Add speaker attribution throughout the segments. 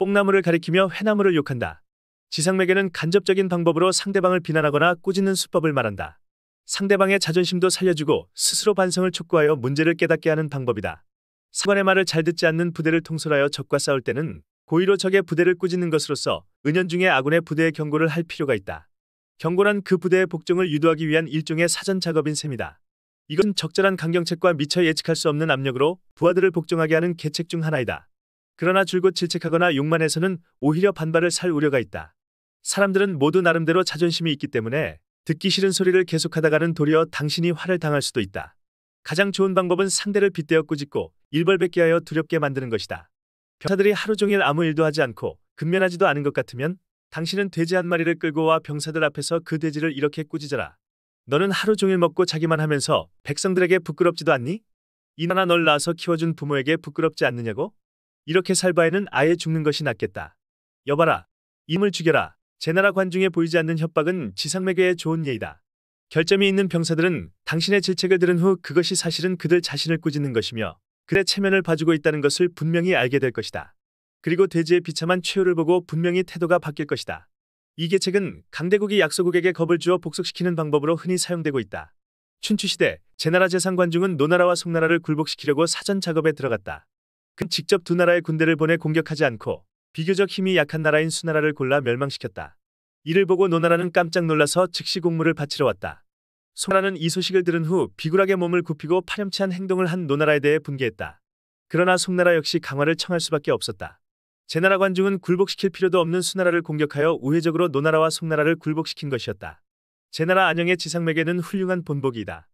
Speaker 1: 뽕나무를 가리키며 회나무를 욕한다. 지상맥에는 간접적인 방법으로 상대방을 비난하거나 꾸짖는 수법을 말한다. 상대방의 자존심도 살려주고 스스로 반성을 촉구하여 문제를 깨닫게 하는 방법이다. 사관의 말을 잘 듣지 않는 부대를 통솔하여 적과 싸울 때는 고의로 적의 부대를 꾸짖는 것으로서 은연중에 아군의 부대의 경고를 할 필요가 있다. 경고란 그 부대의 복종을 유도하기 위한 일종의 사전 작업인 셈이다. 이것은 적절한 강경책과 미처 예측할 수 없는 압력으로 부하들을 복종하게 하는 계책 중 하나이다. 그러나 줄곧 질책하거나 욕만해서는 오히려 반발을 살 우려가 있다. 사람들은 모두 나름대로 자존심이 있기 때문에 듣기 싫은 소리를 계속하다가는 도리어 당신이 화를 당할 수도 있다. 가장 좋은 방법은 상대를 빗대어 꾸짖고 일벌백계하여 두렵게 만드는 것이다. 병사들이 하루 종일 아무 일도 하지 않고 근면하지도 않은 것 같으면 당신은 돼지 한 마리를 끌고 와 병사들 앞에서 그 돼지를 이렇게 꾸짖어라. 너는 하루 종일 먹고 자기만 하면서 백성들에게 부끄럽지도 않니? 이나나 널 낳아서 키워준 부모에게 부끄럽지 않느냐고? 이렇게 살 바에는 아예 죽는 것이 낫겠다. 여봐라. 임을 죽여라. 제나라 관중에 보이지 않는 협박은 지상매개의 좋은 예이다. 결점이 있는 병사들은 당신의 질책을 들은 후 그것이 사실은 그들 자신을 꾸짖는 것이며 그의 체면을 봐주고 있다는 것을 분명히 알게 될 것이다. 그리고 대지의 비참한 최후를 보고 분명히 태도가 바뀔 것이다. 이 계책은 강대국이 약소국에게 겁을 주어 복속시키는 방법으로 흔히 사용되고 있다. 춘추시대, 제나라 재상관중은 노나라와 송나라를 굴복시키려고 사전 작업에 들어갔다. 그 직접 두 나라의 군대를 보내 공격하지 않고 비교적 힘이 약한 나라인 수나라를 골라 멸망시켰다. 이를 보고 노나라는 깜짝 놀라서 즉시 공물을 바치러 왔다. 소나라는 이 소식을 들은 후 비굴하게 몸을 굽히고 파렴치한 행동을 한 노나라에 대해 분개했다. 그러나 송나라 역시 강화를 청할 수밖에 없었다. 제나라 관중은 굴복시킬 필요도 없는 수나라를 공격하여 우회적으로 노나라와 송나라를 굴복시킨 것이었다. 제나라 안영의 지상맥에는 훌륭한 본보기이다.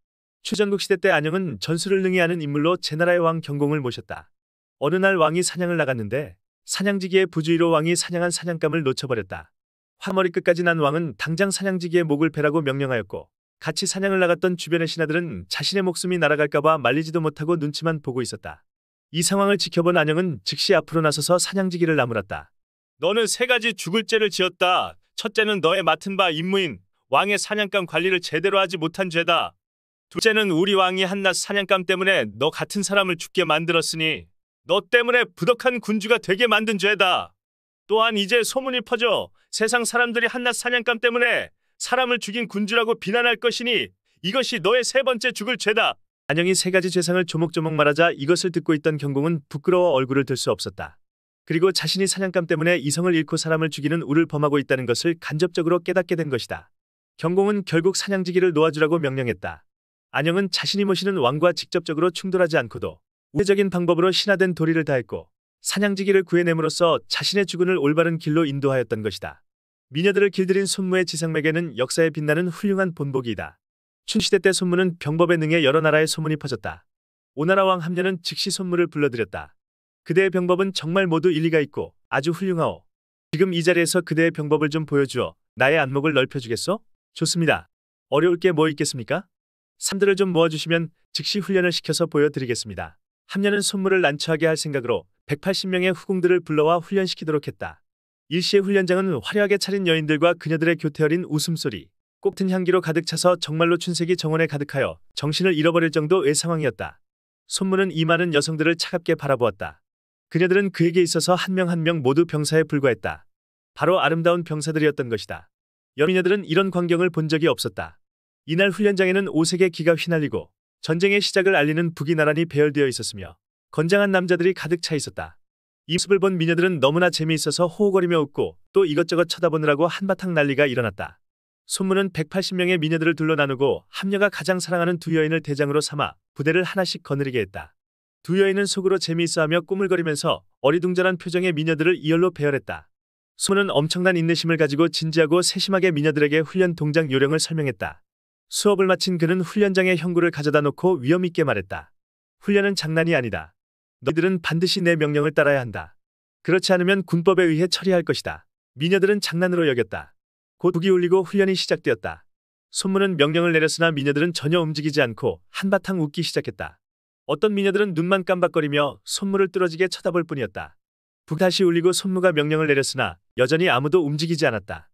Speaker 1: 최전국 시대 때 안영은 전술을 능히 하는 인물로 제나라의 왕 경공을 모셨다. 어느 날 왕이 사냥을 나갔는데 사냥지기의 부주의로 왕이 사냥한 사냥감을 놓쳐버렸다. 화머리 끝까지 난 왕은 당장 사냥지기의 목을 베라고 명령하였고 같이 사냥을 나갔던 주변의 신하들은 자신의 목숨이 날아갈까봐 말리지도 못하고 눈치만 보고 있었다. 이 상황을 지켜본 안영은 즉시 앞으로 나서서 사냥지기를 나무랐다. 너는 세 가지 죽을 죄를 지었다. 첫째는 너의 맡은 바 임무인 왕의 사냥감 관리를 제대로 하지 못한 죄다. 둘째는 우리 왕이 한낱 사냥감 때문에 너 같은 사람을 죽게 만들었으니 너 때문에 부덕한 군주가 되게 만든 죄다. 또한 이제 소문이 퍼져 세상 사람들이 한낱 사냥감 때문에 사람을 죽인 군주라고 비난할 것이니 이것이 너의 세 번째 죽을 죄다. 안영이 세 가지 죄상을 조목조목 말하자 이것을 듣고 있던 경공은 부끄러워 얼굴을 들 수 없었다. 그리고 자신이 사냥감 때문에 이성을 잃고 사람을 죽이는 우를 범하고 있다는 것을 간접적으로 깨닫게 된 것이다. 경공은 결국 사냥지기를 놓아주라고 명령했다. 안영은 자신이 모시는 왕과 직접적으로 충돌하지 않고도 우회적인 방법으로 신화된 도리를 다했고 사냥지기를 구해냄으로써 자신의 주군을 올바른 길로 인도하였던 것이다. 미녀들을 길들인 손무의 지상맥에는 역사에 빛나는 훌륭한 본보기이다. 춘시대 때 손무는 병법에 능해 여러 나라에 소문이 퍼졌다. 오나라 왕 함녀는 즉시 손무를 불러들였다. 그대의 병법은 정말 모두 일리가 있고 아주 훌륭하오. 지금 이 자리에서 그대의 병법을 좀 보여주어 나의 안목을 넓혀주겠소? 좋습니다. 어려울 게 뭐 있겠습니까? 삼들을좀 모아주시면 즉시 훈련을 시켜서 보여드리겠습니다. 함녀는선물을 난처하게 할 생각으로 180명의 후궁들을 불러와 훈련시키도록 했다. 일시의 훈련장은 화려하게 차린 여인들과 그녀들의 교태 어린 웃음소리, 꼭튼 향기로 가득 차서 정말로 춘색이 정원에 가득하여 정신을 잃어버릴 정도의 상황이었다. 손문은 이 많은 여성들을 차갑게 바라보았다. 그녀들은 그에게 있어서 한 명 한 명 모두 병사에 불과했다. 바로 아름다운 병사들이었던 것이다. 여미녀들은 이런 광경을 본 적이 없었다. 이날 훈련장에는 오색의 기가 휘날리고 전쟁의 시작을 알리는 북이 나란히 배열되어 있었으며 건장한 남자들이 가득 차 있었다. 이 모습을 본 미녀들은 너무나 재미있어서 호호거리며 웃고 또 이것저것 쳐다보느라고 한바탕 난리가 일어났다. 손문은 180명의 미녀들을 둘러 나누고 함녀가 가장 사랑하는 두 여인을 대장으로 삼아 부대를 하나씩 거느리게 했다. 두 여인은 속으로 재미있어하며 꾸물거리면서 어리둥절한 표정의 미녀들을 이열로 배열했다. 손은 엄청난 인내심을 가지고 진지하고 세심하게 미녀들에게 훈련 동작 요령을 설명했다. 수업을 마친 그는 훈련장에 형구를 가져다 놓고 위험있게 말했다. 훈련은 장난이 아니다. 너희들은 반드시 내 명령을 따라야 한다. 그렇지 않으면 군법에 의해 처리할 것이다. 미녀들은 장난으로 여겼다. 곧 북이 울리고 훈련이 시작되었다. 손문은 명령을 내렸으나 미녀들은 전혀 움직이지 않고 한바탕 웃기 시작했다. 어떤 미녀들은 눈만 깜박거리며 손무을 뚫어지게 쳐다볼 뿐이었다. 북 다시 울리고 손무가 명령을 내렸으나 여전히 아무도 움직이지 않았다.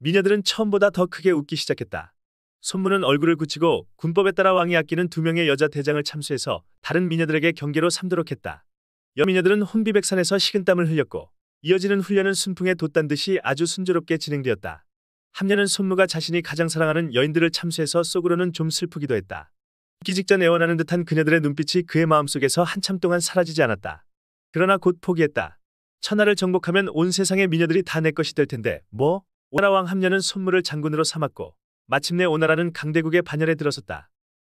Speaker 1: 미녀들은 처음보다 더 크게 웃기 시작했다. 손문은 얼굴을 굳히고 군법에 따라 왕이 아끼는 두 명의 여자 대장을 참수해서 다른 미녀들에게 경계로 삼도록 했다. 여미녀들은 혼비백산에서 식은땀을 흘렸고 이어지는 훈련은 순풍에 돛단 듯이 아주 순조롭게 진행되었다. 함녀는 손무가 자신이 가장 사랑하는 여인들을 참수해서 속으로는 좀 슬프기도 했다. 죽기 직전 애원하는 듯한 그녀들의 눈빛이 그의 마음속에서 한참 동안 사라지지 않았다. 그러나 곧 포기했다. 천하를 정복하면 온 세상의 미녀들이 다 내 것이 될 텐데 뭐? 오나라왕 함녀는 손무를 장군으로 삼았고 마침내 오나라는 강대국의 반열에 들어섰다.